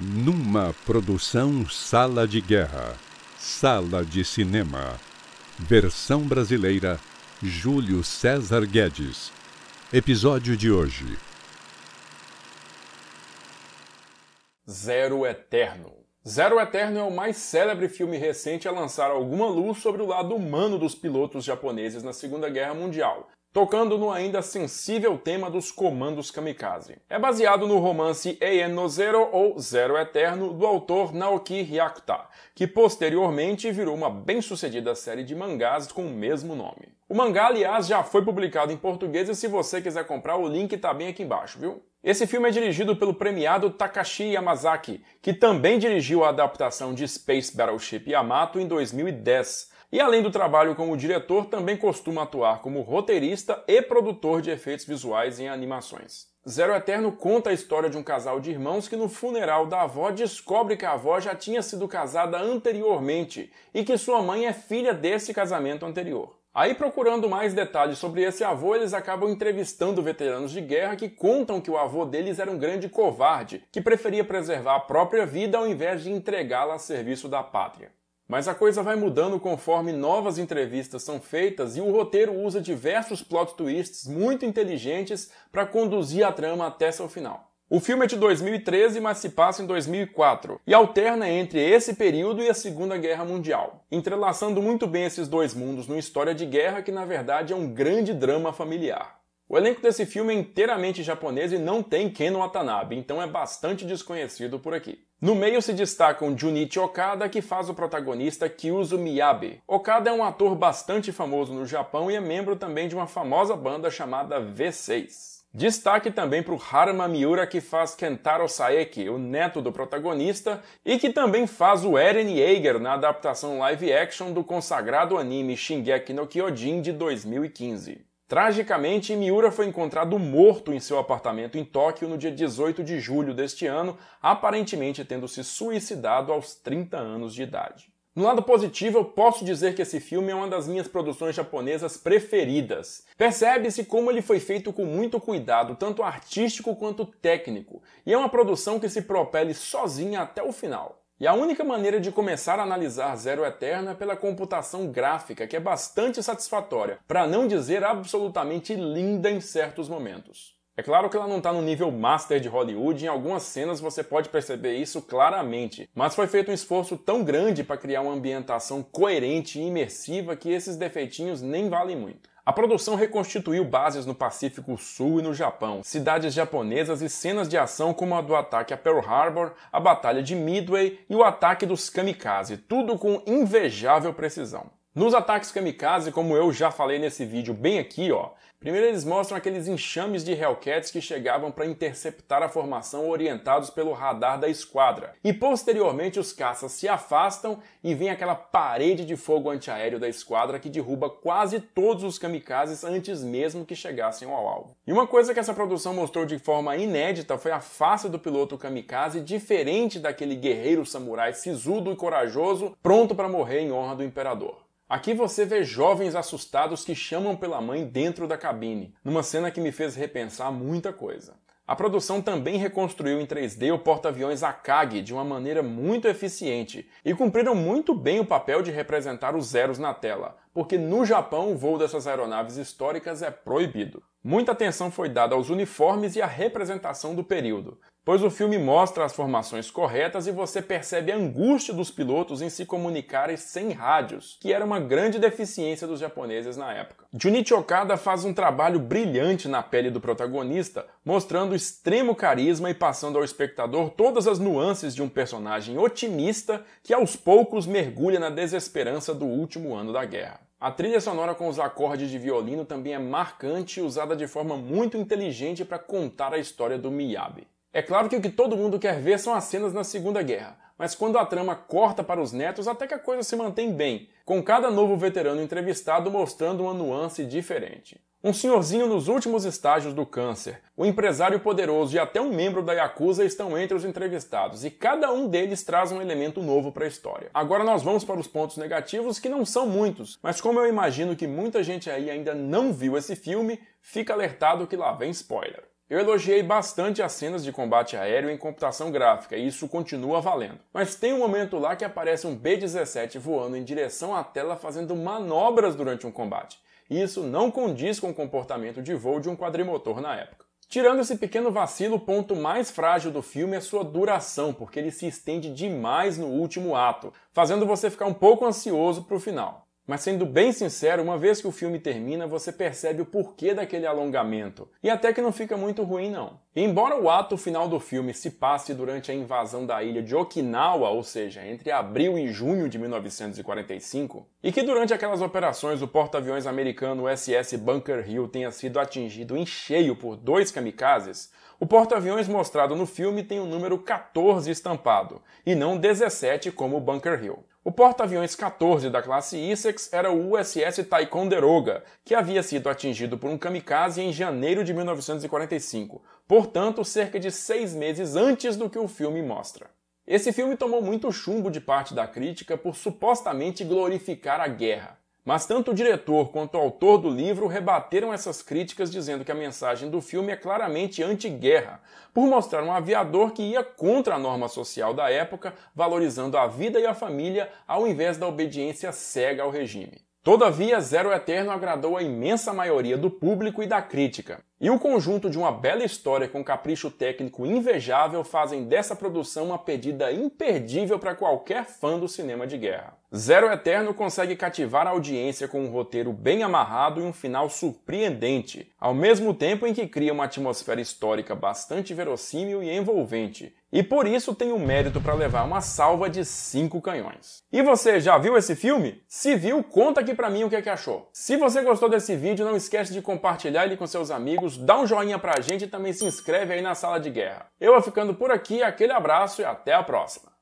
Numa produção Sala de Guerra, Sala de Cinema, versão brasileira, Júlio César Guedes. Episódio de hoje. Zero Eterno. Zero Eterno é o mais célebre filme recente a lançar alguma luz sobre o lado humano dos pilotos japoneses na Segunda Guerra Mundial, tocando no ainda sensível tema dos comandos kamikaze. É baseado no romance Eien no Zero ou Zero Eterno do autor Naoki Hyakuta, que posteriormente virou uma bem-sucedida série de mangás com o mesmo nome. O mangá, aliás, já foi publicado em português e se você quiser comprar, o link está bem aqui embaixo, viu? Esse filme é dirigido pelo premiado Takashi Yamazaki, que também dirigiu a adaptação de Space Battleship Yamato em 2010 e além do trabalho como diretor, também costuma atuar como roteirista e produtor de efeitos visuais em animações. Zero Eterno conta a história de um casal de irmãos que no funeral da avó descobre que a avó já tinha sido casada anteriormente e que sua mãe é filha desse casamento anterior. Aí, procurando mais detalhes sobre esse avô, eles acabam entrevistando veteranos de guerra que contam que o avô deles era um grande covarde, que preferia preservar a própria vida ao invés de entregá-la a serviço da pátria. Mas a coisa vai mudando conforme novas entrevistas são feitas e o roteiro usa diversos plot twists muito inteligentes para conduzir a trama até seu final. O filme é de 2013, mas se passa em 2004 e alterna entre esse período e a Segunda Guerra Mundial, entrelaçando muito bem esses dois mundos numa história de guerra que na verdade é um grande drama familiar. O elenco desse filme é inteiramente japonês e não tem Ken Watanabe, então é bastante desconhecido por aqui. No meio se destacam Junichi Okada, que faz o protagonista Kyuzu Miyabe. Okada é um ator bastante famoso no Japão e é membro também de uma famosa banda chamada V6. Destaque também para o Haruma Miura, que faz Kentaro Saeki, o neto do protagonista, e que também faz o Eren Yeager na adaptação live action do consagrado anime Shingeki no Kyojin de 2015. Tragicamente, Miura foi encontrado morto em seu apartamento em Tóquio no dia 18 de julho deste ano, aparentemente tendo se suicidado aos 30 anos de idade. No lado positivo, eu posso dizer que esse filme é uma das minhas produções japonesas preferidas. Percebe-se como ele foi feito com muito cuidado, tanto artístico quanto técnico, e é uma produção que se propele sozinha até o final. E a única maneira de começar a analisar zero eterno é pela computação gráfica, que é bastante satisfatória, para não dizer absolutamente linda em certos momentos. É claro que ela não está no nível master de Hollywood, em algumas cenas você pode perceber isso claramente, mas foi feito um esforço tão grande para criar uma ambientação coerente e imersiva que esses defeitinhos nem valem muito. A produção reconstituiu bases no Pacífico Sul e no Japão, cidades japonesas e cenas de ação como a do ataque a Pearl Harbor, a Batalha de Midway e o ataque dos kamikaze, tudo com invejável precisão. Nos ataques kamikaze, como eu já falei nesse vídeo bem aqui, ó, primeiro eles mostram aqueles enxames de Hellcats que chegavam para interceptar a formação orientados pelo radar da esquadra. E posteriormente os caças se afastam e vem aquela parede de fogo antiaéreo da esquadra que derruba quase todos os kamikazes antes mesmo que chegassem ao alvo. E uma coisa que essa produção mostrou de forma inédita foi a face do piloto kamikaze diferente daquele guerreiro samurai sisudo e corajoso pronto para morrer em honra do imperador. Aqui você vê jovens assustados que chamam pela mãe dentro da cabine, numa cena que me fez repensar muita coisa. A produção também reconstruiu em 3D o porta-aviões Akagi de uma maneira muito eficiente e cumpriram muito bem o papel de representar os zeros na tela, porque no Japão o voo dessas aeronaves históricas é proibido. Muita atenção foi dada aos uniformes e à representação do período, pois o filme mostra as formações corretas e você percebe a angústia dos pilotos em se comunicarem sem rádios, que era uma grande deficiência dos japoneses na época. Junichi Okada faz um trabalho brilhante na pele do protagonista, mostrando extremo carisma e passando ao espectador todas as nuances de um personagem otimista que aos poucos mergulha na desesperança do último ano da guerra. A trilha sonora com os acordes de violino também é marcante e usada de forma muito inteligente para contar a história do Miyabi. É claro que o que todo mundo quer ver são as cenas na Segunda Guerra, mas quando a trama corta para os netos, até que a coisa se mantém bem, com cada novo veterano entrevistado mostrando uma nuance diferente. Um senhorzinho nos últimos estágios do câncer, o empresário poderoso e até um membro da Yakuza estão entre os entrevistados, e cada um deles traz um elemento novo para a história. Agora nós vamos para os pontos negativos, que não são muitos, mas como eu imagino que muita gente aí ainda não viu esse filme, fica alertado que lá vem spoiler. Eu elogiei bastante as cenas de combate aéreo em computação gráfica, e isso continua valendo. Mas tem um momento lá que aparece um B-17 voando em direção à tela fazendo manobras durante um combate e isso não condiz com o comportamento de voo de um quadrimotor na época. Tirando esse pequeno vacilo, o ponto mais frágil do filme é sua duração, porque ele se estende demais no último ato, fazendo você ficar um pouco ansioso para o final. Mas sendo bem sincero, uma vez que o filme termina, você percebe o porquê daquele alongamento. E até que não fica muito ruim, não. E embora o ato final do filme se passe durante a invasão da ilha de Okinawa, ou seja, entre abril e junho de 1945, e que durante aquelas operações o porta-aviões americano SS Bunker Hill tenha sido atingido em cheio por dois kamikazes, o porta-aviões mostrado no filme tem o número 14 estampado, e não 17 como o Bunker Hill. O porta-aviões 14 da classe Essex era o USS Ticonderoga, que havia sido atingido por um kamikaze em janeiro de 1945, portanto, cerca de seis meses antes do que o filme mostra. Esse filme tomou muito chumbo de parte da crítica por supostamente glorificar a guerra. Mas tanto o diretor quanto o autor do livro rebateram essas críticas, dizendo que a mensagem do filme é claramente anti-guerra, por mostrar um aviador que ia contra a norma social da época, valorizando a vida e a família ao invés da obediência cega ao regime. Todavia, Zero Eterno agradou a imensa maioria do público e da crítica. E o conjunto de uma bela história com um capricho técnico invejável fazem dessa produção uma pedida imperdível para qualquer fã do cinema de guerra. Zero Eterno consegue cativar a audiência com um roteiro bem amarrado e um final surpreendente, ao mesmo tempo em que cria uma atmosfera histórica bastante verossímil e envolvente, e por isso tem o mérito para levar uma salva de 5 canhões. E você já viu esse filme? Se viu, conta aqui para mim o que, é que achou. Se você gostou desse vídeo, não esquece de compartilhar ele com seus amigos amigos, dá um joinha pra gente e também se inscreve aí na sala de guerra. Eu vou ficando por aqui, aquele abraço e até a próxima!